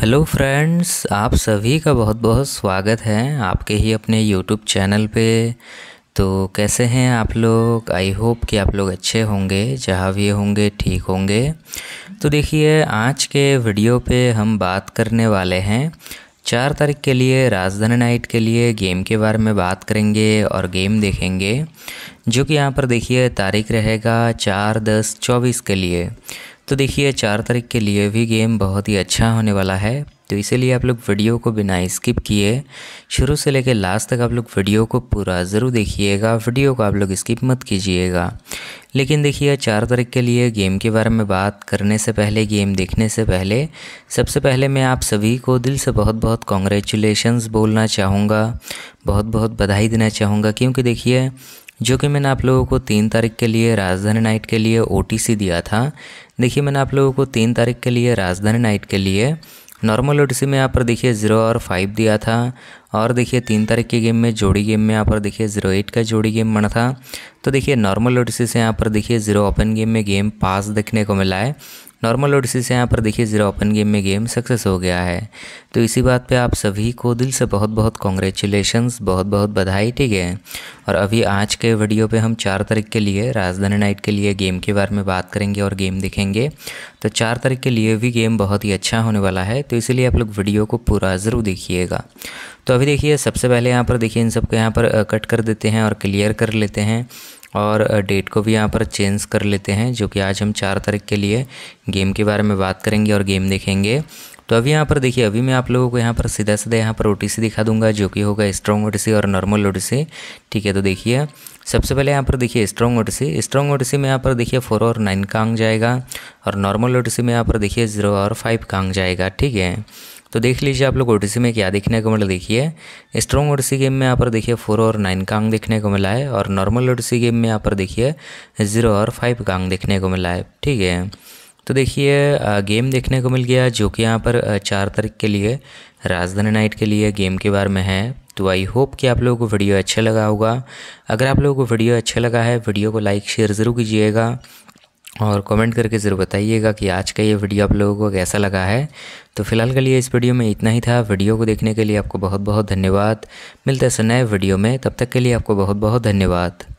hello friends आप सभी का बहुत बहुत स्वागत है आपके ही अपने यूट्यूब चैनल पे तो कैसे हैं आप लोग आई होप कि आप लोग अच्छे होंगे जहाँ भी होंगे ठीक होंगे तो देखिए आज के वीडियो पे हम बात करने वाले हैं चार तारीख के लिए राजधानी नाइट के लिए गेम के बारे में बात करेंगे और गेम देखेंगे जो कि यहाँ पर देखिए तारीख रहेगा चार दस चौबीस के लिए तो देखिए चार तारीख के लिए भी गेम बहुत ही अच्छा होने वाला है तो इसीलिए आप लोग वीडियो को बिना स्किप किए शुरू से लेकर लास्ट तक आप लोग वीडियो को पूरा ज़रूर देखिएगा वीडियो को आप लोग स्किप मत कीजिएगा लेकिन देखिए चार तारीख के लिए गेम के बारे में बात करने से पहले गेम देखने से पहले सबसे पहले मैं आप सभी को दिल से बहुत बहुत कॉन्ग्रेचुलेशन्स बोलना चाहूँगा बहुत बहुत बधाई देना चाहूँगा क्योंकि देखिए जो कि मैंने आप लोगों को तीन तारीख के लिए राजधानी नाइट के लिए ओ दिया था देखिए मैंने आप लोगों को तीन तारीख के लिए राजधानी नाइट के लिए नॉर्मल ओ में यहाँ पर देखिए ज़ीरो और फाइव दिया था और देखिए तीन तारीख के गेम में जोड़ी गेम में यहाँ पर देखिए ज़ीरो एट का जोड़ी गेम बना था तो देखिए नॉर्मल ओ से यहाँ पर देखिए ज़ीरो ओपन गेम में गेम पास देखने को मिला है नॉर्मल ओडिसी से यहाँ पर देखिए जीरो ओपन गेम में गेम सक्सेस हो गया है तो इसी बात पे आप सभी को दिल से बहुत बहुत कॉन्ग्रेचुलेशंस बहुत बहुत बधाई ठीक है और अभी आज के वीडियो पे हम चार तारीख के लिए राजधानी नाइट के लिए गेम के बारे में बात करेंगे और गेम देखेंगे तो चार तारीख के लिए भी गेम बहुत ही अच्छा होने वाला है तो इसीलिए आप लोग वीडियो को पूरा ज़रूर देखिएगा तो अभी देखिए सबसे पहले यहाँ पर देखिए इन सबको यहाँ पर कट कर देते हैं और क्लियर कर लेते हैं और डेट को भी यहाँ पर चेंज कर लेते हैं जो कि आज हम चार तारीख के लिए गेम के बारे में बात करेंगे और गेम देखेंगे तो अभी यहाँ पर देखिए अभी मैं आप लोगों को यहाँ पर सीधा सीधा यहाँ पर ओ दिखा दूंगा जो कि होगा स्ट्रॉन्ग ओ और नॉर्मल ओ ठीक है तो देखिए सबसे पहले यहाँ पर देखिए स्ट्रॉन्ग ओ स्ट्रॉन्ग ओ में यहाँ पर देखिए फोर और नाइन का अंक जाएगा और नॉर्मल ओ में यहाँ पर देखिए ज़ीरो और फाइव का अंक जाएगा ठीक है तो देख लीजिए आप लोग ओडिसी में क्या देखने को मिला देखिए स्ट्रॉन्ग ओडिसी गेम में यहाँ पर देखिए फोर और नाइन का अंग देखने को मिला है और नॉर्मल ओडिसी गेम में यहाँ पर देखिए ज़ीरो और फाइव का अंग देखने को मिला है ठीक है तो देखिए गेम देखने को मिल गया जो कि यहाँ पर चार तारीख के लिए राजधानी नाइट के लिए गेम के बारे में है तो आई होप कि आप लोगों को वीडियो अच्छा लगा होगा अगर आप लोगों को वीडियो अच्छा लगा है वीडियो को लाइक शेयर ज़रूर कीजिएगा और कमेंट करके ज़रूर बताइएगा कि आज का ये वीडियो आप लोगों को कैसा लगा है तो फिलहाल के लिए इस वीडियो में इतना ही था वीडियो को देखने के लिए आपको बहुत बहुत धन्यवाद मिलते हैं नए वीडियो में तब तक के लिए आपको बहुत बहुत धन्यवाद